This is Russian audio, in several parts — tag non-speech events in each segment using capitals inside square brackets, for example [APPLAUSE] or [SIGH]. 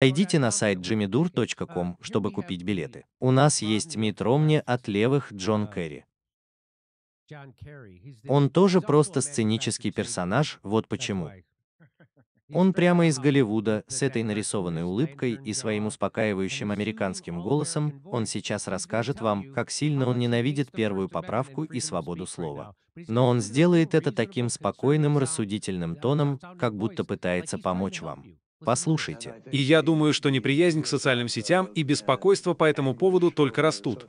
Идите на сайт jimmydur.com, чтобы купить билеты. У нас есть Мит Ромни от левых Джон Керри. Он тоже просто сценический персонаж, вот почему. Он прямо из Голливуда, с этой нарисованной улыбкой и своим успокаивающим американским голосом, он сейчас расскажет вам, как сильно он ненавидит первую поправку и свободу слова. Но он сделает это таким спокойным, рассудительным тоном, как будто пытается помочь вам. Послушайте. И я думаю, что неприязнь к социальным сетям и беспокойство по этому поводу только растут.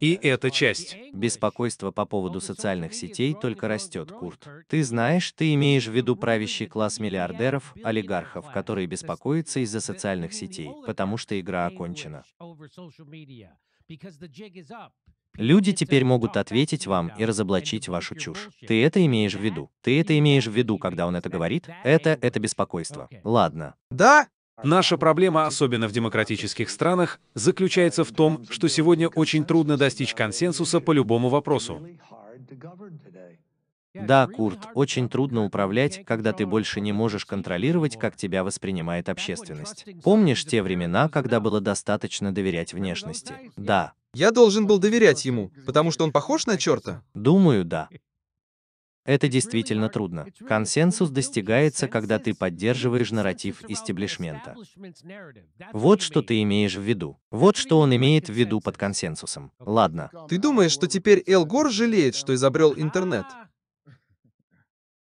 И эта часть. Беспокойство по поводу социальных сетей только растет, Курт. Ты знаешь, ты имеешь в виду правящий класс миллиардеров, олигархов, которые беспокоятся из-за социальных сетей, потому что игра окончена. Люди теперь могут ответить вам и разоблачить вашу чушь. Ты это имеешь в виду? Ты это имеешь в виду, когда он это говорит? Это, это беспокойство. Ладно. Да, Наша проблема, особенно в демократических странах, заключается в том, что сегодня очень трудно достичь консенсуса по любому вопросу. Да, Курт, очень трудно управлять, когда ты больше не можешь контролировать, как тебя воспринимает общественность. Помнишь те времена, когда было достаточно доверять внешности? Да, я должен был доверять ему, потому что он похож на черта? Думаю, да. Это действительно трудно. Консенсус достигается, когда ты поддерживаешь нарратив истеблишмента. Вот что ты имеешь в виду. Вот что он имеет в виду под консенсусом. Ладно. Ты думаешь, что теперь Эл Гор жалеет, что изобрел интернет?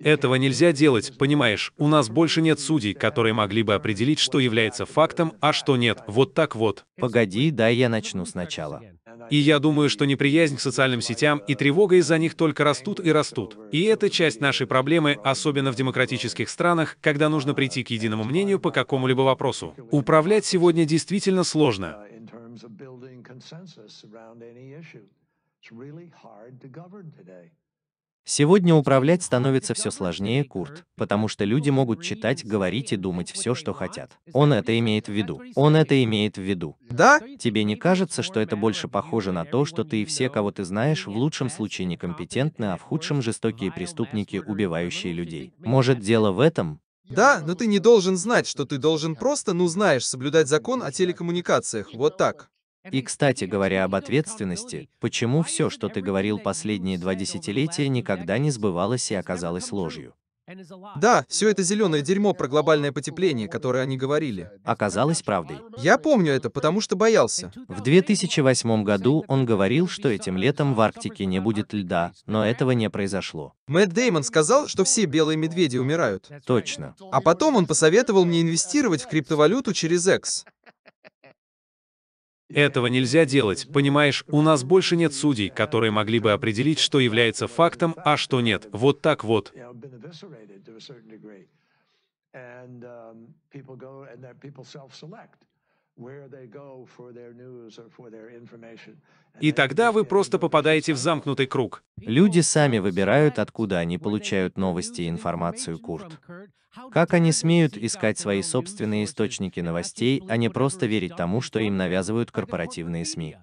Этого нельзя делать, понимаешь? У нас больше нет судей, которые могли бы определить, что является фактом, а что нет. Вот так вот. Погоди, дай я начну сначала. И я думаю, что неприязнь к социальным сетям и тревога из-за них только растут и растут. И это часть нашей проблемы, особенно в демократических странах, когда нужно прийти к единому мнению по какому-либо вопросу. Управлять сегодня действительно сложно. It's really hard to govern today. Сегодня управлять становится все сложнее, Курт, потому что люди могут читать, говорить и думать все, что хотят. Он это имеет в виду. Он это имеет в виду. Да? Тебе не кажется, что это больше похоже на то, что ты и все, кого ты знаешь, в лучшем случае некомпетентны, а в худшем жестокие преступники, убивающие людей? Может, дело в этом? Да, но ты не должен знать, что ты должен просто, ну знаешь, соблюдать закон о телекоммуникациях, вот так. И, кстати говоря об ответственности, почему все, что ты говорил последние два десятилетия, никогда не сбывалось и оказалось ложью? Да, все это зеленое дерьмо про глобальное потепление, которое они говорили. Оказалось правдой. Я помню это, потому что боялся. В 2008 году он говорил, что этим летом в Арктике не будет льда, но этого не произошло. Мэтт Деймон сказал, что все белые медведи умирают. Точно. А потом он посоветовал мне инвестировать в криптовалюту через X. Этого нельзя делать, понимаешь, у нас больше нет судей, которые могли бы определить, что является фактом, а что нет. Вот так вот. And um, people go and uh, people self-select. И тогда вы просто попадаете в замкнутый круг. Люди сами выбирают, откуда они получают новости и информацию Курт. Как они смеют искать свои собственные источники новостей, а не просто верить тому, что им навязывают корпоративные СМИ?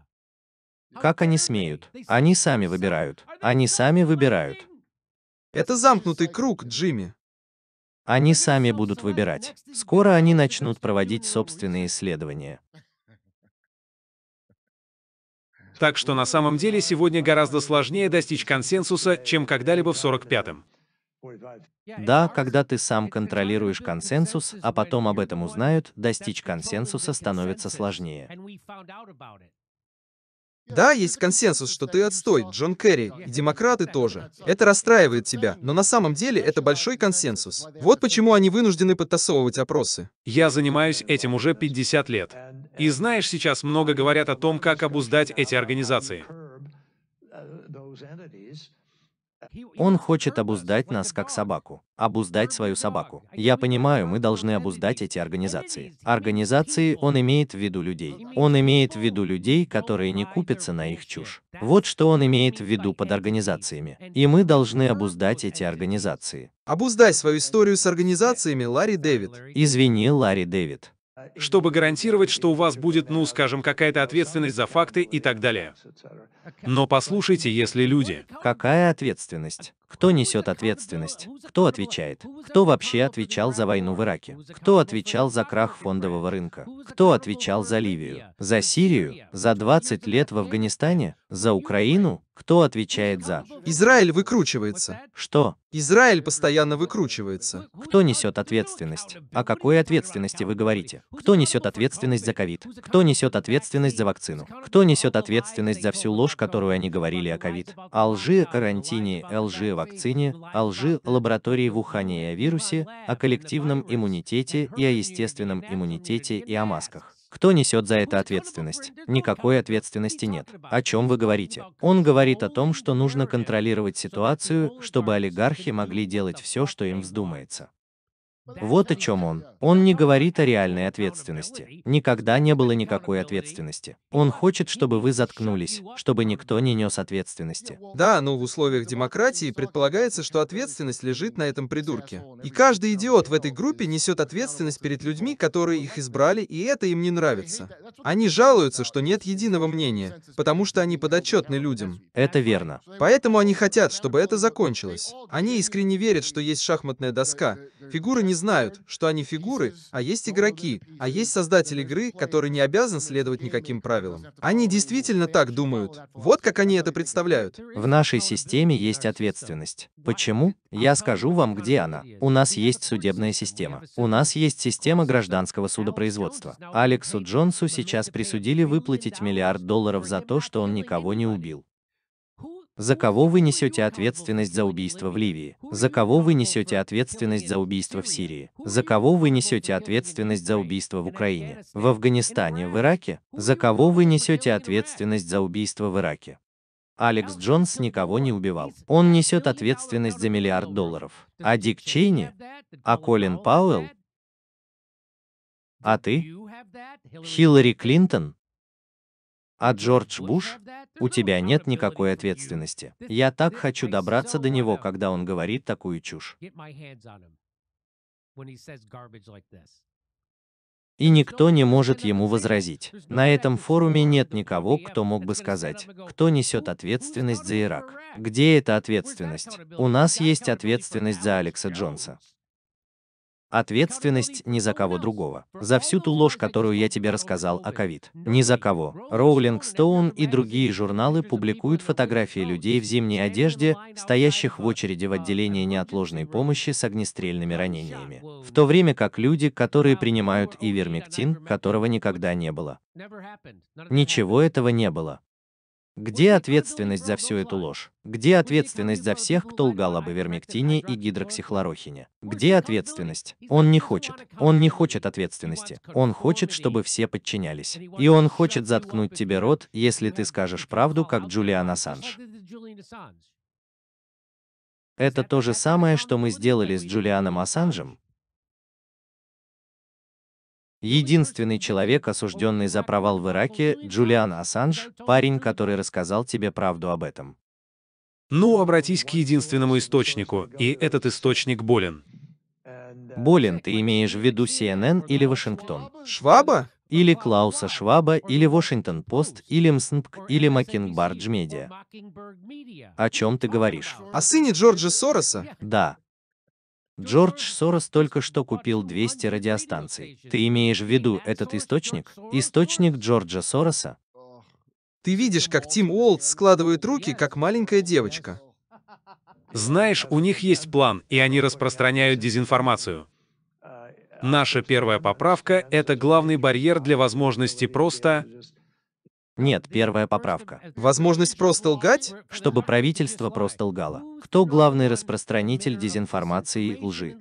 Как они смеют? Они сами выбирают. Они сами выбирают. Это замкнутый круг, Джимми. Они сами будут выбирать. Скоро они начнут проводить собственные исследования. Так что на самом деле сегодня гораздо сложнее достичь консенсуса, чем когда-либо в 45-м. Да, когда ты сам контролируешь консенсус, а потом об этом узнают, достичь консенсуса становится сложнее. Да, есть консенсус, что ты отстой, Джон Керри, и демократы тоже. Это расстраивает тебя, но на самом деле это большой консенсус. Вот почему они вынуждены подтасовывать опросы. Я занимаюсь этим уже 50 лет. И знаешь, сейчас много говорят о том, как обуздать эти организации. Он хочет обуздать нас как собаку, обуздать свою собаку. Я понимаю, мы должны обуздать эти организации. Организации он имеет в виду людей. Он имеет в виду людей, которые не купятся на их чушь. Вот что он имеет в виду под организациями. И мы должны обуздать эти организации. Обуздай свою историю с организациями, Ларри Дэвид. Извини, Ларри Дэвид чтобы гарантировать, что у вас будет, ну, скажем, какая-то ответственность за факты и так далее. Но послушайте, если люди... Какая ответственность? Кто несет ответственность? Кто отвечает? Кто вообще отвечал за войну в Ираке? Кто отвечал за крах фондового рынка? Кто отвечал за Ливию? За Сирию? За 20 лет в Афганистане? За Украину? Кто отвечает за? Израиль выкручивается. Что? Израиль постоянно выкручивается. Кто несет ответственность? О какой ответственности вы говорите? Кто несет ответственность за ковид? Кто несет ответственность за вакцину? Кто несет ответственность за всю ложь, которую они говорили о ковид? О лжи о карантине, о лжи о вакцине, о лжи о лаборатории в Ухане и о вирусе, о коллективном иммунитете и о естественном иммунитете и о масках. Кто несет за это ответственность? Никакой ответственности нет. О чем вы говорите? Он говорит о том, что нужно контролировать ситуацию, чтобы олигархи могли делать все, что им вздумается. Вот о чем он. Он не говорит о реальной ответственности. Никогда не было никакой ответственности. Он хочет, чтобы вы заткнулись, чтобы никто не нес ответственности. Да, но ну, в условиях демократии предполагается, что ответственность лежит на этом придурке. И каждый идиот в этой группе несет ответственность перед людьми, которые их избрали, и это им не нравится. Они жалуются, что нет единого мнения, потому что они подотчетны людям. Это верно. Поэтому они хотят, чтобы это закончилось. Они искренне верят, что есть шахматная доска, фигуры не знают, что они фигуры, а есть игроки, а есть создатель игры, который не обязан следовать никаким правилам. Они действительно так думают. Вот как они это представляют. В нашей системе есть ответственность. Почему? Я скажу вам, где она. У нас есть судебная система. У нас есть система гражданского судопроизводства. Алексу Джонсу сейчас присудили выплатить миллиард долларов за то, что он никого не убил. За кого вы несете ответственность за убийство в Ливии? За кого вы несете ответственность за убийство в Сирии? За кого вы несете ответственность за убийство в Украине? В Афганистане, в Ираке? За кого вы несете ответственность за убийство в Ираке? Алекс Джонс никого не убивал. Он несет ответственность за миллиард долларов. А Дик Чейни? А Колин Пауэлл? А ты? Хиллари Клинтон? А Джордж Буш? У тебя нет никакой ответственности. Я так хочу добраться до него, когда он говорит такую чушь. И никто не может ему возразить. На этом форуме нет никого, кто мог бы сказать, кто несет ответственность за Ирак. Где эта ответственность? У нас есть ответственность за Алекса Джонса. Ответственность не за кого другого. За всю ту ложь, которую я тебе рассказал о ковид. Ни за кого. Роулинг Стоун и другие журналы публикуют фотографии людей в зимней одежде, стоящих в очереди в отделении неотложной помощи с огнестрельными ранениями. В то время как люди, которые принимают ивермектин, которого никогда не было. Ничего этого не было. Где ответственность за всю эту ложь? Где ответственность за всех, кто лгал об ивермектине и гидроксихлорохине? Где ответственность? Он не хочет. Он не хочет ответственности. Он хочет, чтобы все подчинялись. И он хочет заткнуть тебе рот, если ты скажешь правду, как Джулиан Ассанж. Это то же самое, что мы сделали с Джулианом Ассанжем, Единственный человек, осужденный за провал в Ираке, Джулиан Ассанж, парень, который рассказал тебе правду об этом. Ну, обратись к единственному источнику, и этот источник болен. Болен ты имеешь в виду CNN или Вашингтон? Шваба? Или Клауса Шваба, или Вашингтон-Пост, или МСНПК, или Маккенбардж Медиа. О чем ты говоришь? О сыне Джорджа Сороса? Да, Джордж Сорос только что купил 200 радиостанций. Ты имеешь в виду этот источник? Источник Джорджа Сороса? Ты видишь, как Тим Уолт складывает руки, как маленькая девочка. Знаешь, у них есть план, и они распространяют дезинформацию. Наша первая поправка — это главный барьер для возможности просто нет, первая поправка. Возможность просто лгать? Чтобы правительство просто лгало. Кто главный распространитель дезинформации и лжи?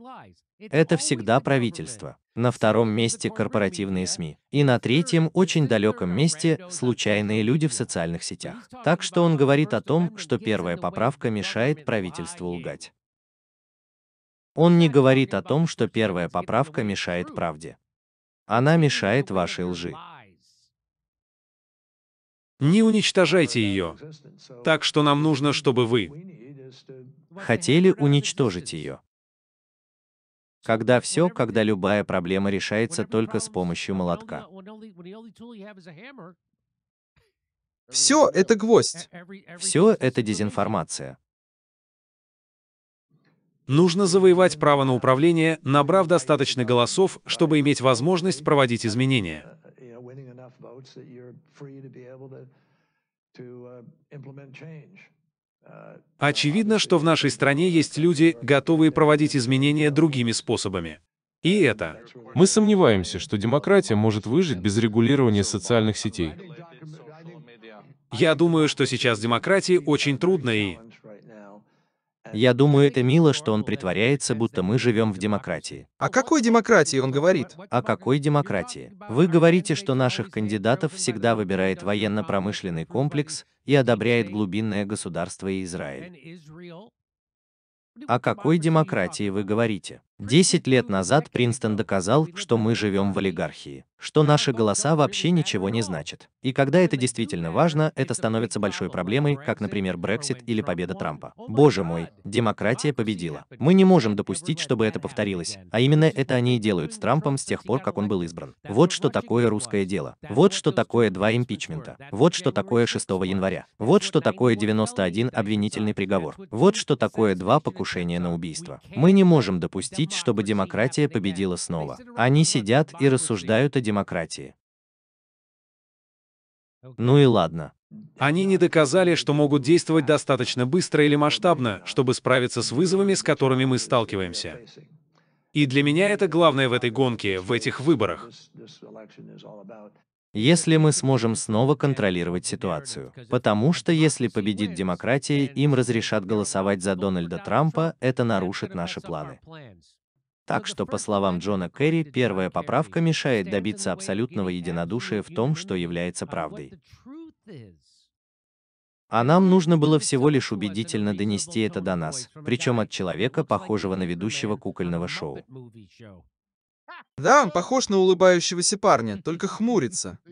Это всегда правительство. На втором месте корпоративные СМИ. И на третьем, очень далеком месте, случайные люди в социальных сетях. Так что он говорит о том, что первая поправка мешает правительству лгать. Он не говорит о том, что первая поправка мешает правде. Она мешает вашей лжи. Не уничтожайте ее. Так что нам нужно, чтобы вы хотели уничтожить ее. Когда все, когда любая проблема решается только с помощью молотка. Все это гвоздь. Все это дезинформация. Нужно завоевать право на управление, набрав достаточно голосов, чтобы иметь возможность проводить изменения you know, winning enough votes that you're free to be able to uh, uh, Очевидно, что в нашей стране есть люди, готовые проводить изменения другими способами. И это. Мы сомневаемся, что демократия может выжить без регулирования социальных сетей. Я думаю, что сейчас демократии очень трудно и... Я думаю, это мило, что он притворяется, будто мы живем в демократии. О какой демократии он говорит? О какой демократии? Вы говорите, что наших кандидатов всегда выбирает военно-промышленный комплекс и одобряет глубинное государство и Израиль. О какой демократии вы говорите? Десять лет назад Принстон доказал, что мы живем в олигархии, что наши голоса вообще ничего не значат. И когда это действительно важно, это становится большой проблемой, как, например, Брексит или победа Трампа. Боже мой, демократия победила. Мы не можем допустить, чтобы это повторилось. А именно это они и делают с Трампом с тех пор, как он был избран. Вот что такое русское дело. Вот что такое два импичмента. Вот что такое 6 января. Вот что такое 91 обвинительный приговор. Вот что такое два покушения на убийство. Мы не можем допустить, допустить, чтобы демократия победила снова. Они сидят и рассуждают о демократии. Ну и ладно. Они не доказали, что могут действовать достаточно быстро или масштабно, чтобы справиться с вызовами, с которыми мы сталкиваемся. И для меня это главное в этой гонке, в этих выборах. Если мы сможем снова контролировать ситуацию. Потому что если победит демократия, им разрешат голосовать за Дональда Трампа, это нарушит наши планы. Так что, по словам Джона Керри, первая поправка мешает добиться абсолютного единодушия в том, что является правдой. А нам нужно было всего лишь убедительно донести это до нас, причем от человека, похожего на ведущего кукольного шоу. Да, он похож на улыбающегося парня, только хмурится. [LAUGHS]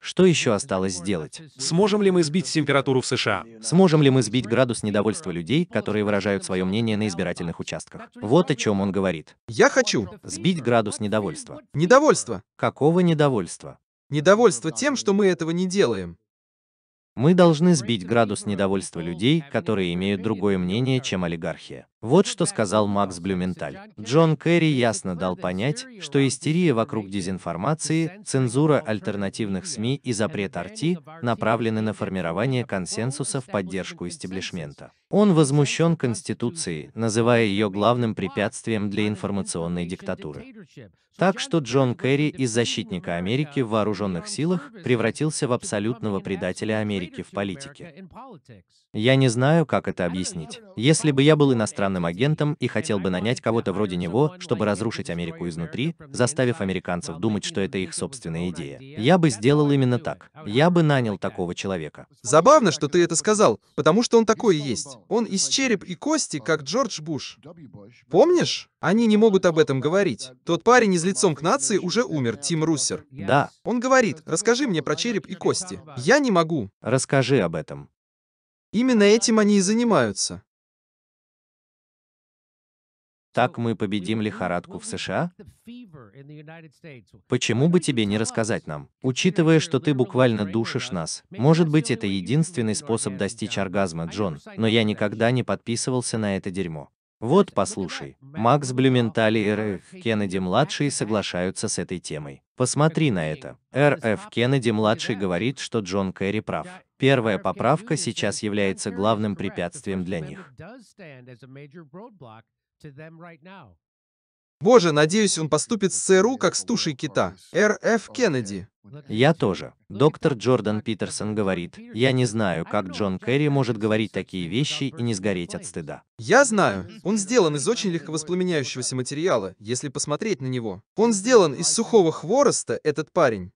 Что еще осталось сделать? Сможем ли мы сбить температуру в США? Сможем ли мы сбить градус недовольства людей, которые выражают свое мнение на избирательных участках? Вот о чем он говорит. Я хочу сбить градус недовольства. Недовольство. Какого недовольства? Недовольство тем, что мы этого не делаем. Мы должны сбить градус недовольства людей, которые имеют другое мнение, чем олигархия. Вот что сказал Макс Блюменталь. Джон Керри ясно дал понять, что истерия вокруг дезинформации, цензура альтернативных СМИ и запрет Арти направлены на формирование консенсуса в поддержку истеблишмента. Он возмущен Конституцией, называя ее главным препятствием для информационной диктатуры. Так что Джон Керри из защитника Америки в вооруженных силах превратился в абсолютного предателя Америки в политике. Я не знаю, как это объяснить. Если бы я был иностранным иностранным агентом и хотел бы нанять кого-то вроде него, чтобы разрушить Америку изнутри, заставив американцев думать, что это их собственная идея. Я бы сделал именно так. Я бы нанял такого человека. Забавно, что ты это сказал, потому что он такой и есть. Он из череп и кости, как Джордж Буш. Помнишь? Они не могут об этом говорить. Тот парень из лицом к нации уже умер, Тим Руссер. Да. Он говорит, расскажи мне про череп и кости. Я не могу. Расскажи об этом. Именно этим они и занимаются. Так мы победим лихорадку в США? Почему бы тебе не рассказать нам? Учитывая, что ты буквально душишь нас, может быть, это единственный способ достичь оргазма, Джон, но я никогда не подписывался на это дерьмо. Вот, послушай, Макс Блюменталь и Р.Ф. Кеннеди-младший соглашаются с этой темой. Посмотри на это. Р.Ф. Кеннеди-младший говорит, что Джон Керри прав. Первая поправка сейчас является главным препятствием для них. Боже, надеюсь, он поступит с ЦРУ как с тушей кита. Р.Ф. Кеннеди. Я тоже. Доктор Джордан Питерсон говорит, я не знаю, как Джон Керри может говорить такие вещи и не сгореть от стыда. Я знаю. Он сделан из очень легковоспламеняющегося материала, если посмотреть на него. Он сделан из сухого хвороста, этот парень.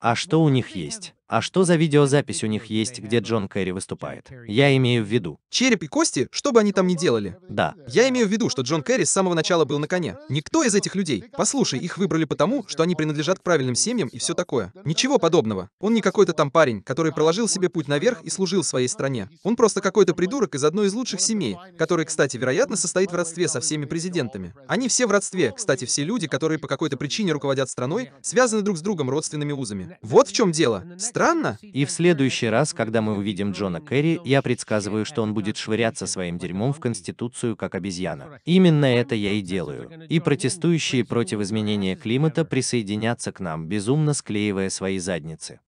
А что у них есть? А что за видеозапись у них есть, где Джон Керри выступает? Я имею в виду. Череп и кости, что бы они там ни делали. Да. Я имею в виду, что Джон Керри с самого начала был на коне. Никто из этих людей, послушай, их выбрали потому, что они принадлежат к правильным семьям и все такое. Ничего подобного. Он не какой-то там парень, который проложил себе путь наверх и служил своей стране. Он просто какой-то придурок из одной из лучших семей, который, кстати, вероятно, состоит в родстве со всеми президентами. Они все в родстве, кстати, все люди, которые по какой-то причине руководят страной, связаны друг с другом родственными узами. Вот в чем дело. Странно. И в следующий раз, когда мы увидим Джона Керри, я предсказываю, что он будет швыряться своим дерьмом в Конституцию как обезьяна. Именно это я и делаю. И протестующие против изменения климата присоединятся к нам, безумно склеивая свои задницы.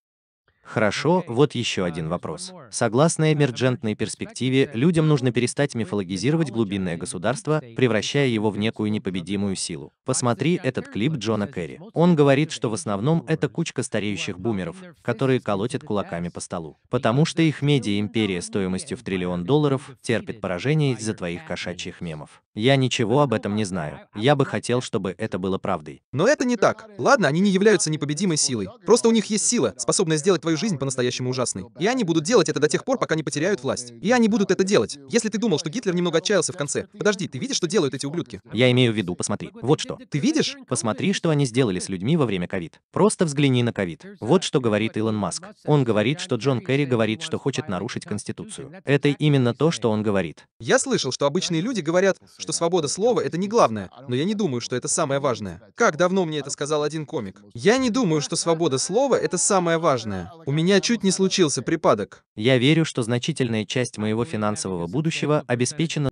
Хорошо, вот еще один вопрос. Согласно эмерджентной перспективе, людям нужно перестать мифологизировать глубинное государство, превращая его в некую непобедимую силу. Посмотри этот клип Джона Керри. Он говорит, что в основном это кучка стареющих бумеров, которые колотят кулаками по столу. Потому что их медиа-империя стоимостью в триллион долларов терпит поражение из-за твоих кошачьих мемов. Я ничего об этом не знаю. Я бы хотел, чтобы это было правдой. Но это не так. Ладно, они не являются непобедимой силой. Просто у них есть сила, способная сделать твою жизнь по-настоящему ужасной. И они будут делать это до тех пор, пока не потеряют власть. И они будут это делать. Если ты думал, что Гитлер немного отчаялся в конце, подожди, ты видишь, что делают эти ублюдки? Я имею в виду, посмотри. Вот что. Ты видишь? Посмотри, что они сделали с людьми во время ковид. Просто взгляни на ковид. Вот что говорит Илон Маск. Он говорит, что Джон Керри говорит, что хочет нарушить Конституцию. Это именно то, что он говорит. Я слышал, что обычные люди говорят, что свобода слова — это не главное, но я не думаю, что это самое важное. Как давно мне это сказал один комик? Я не думаю, что свобода слова — это самое важное. У меня чуть не случился припадок. Я верю, что значительная часть моего финансового будущего обеспечена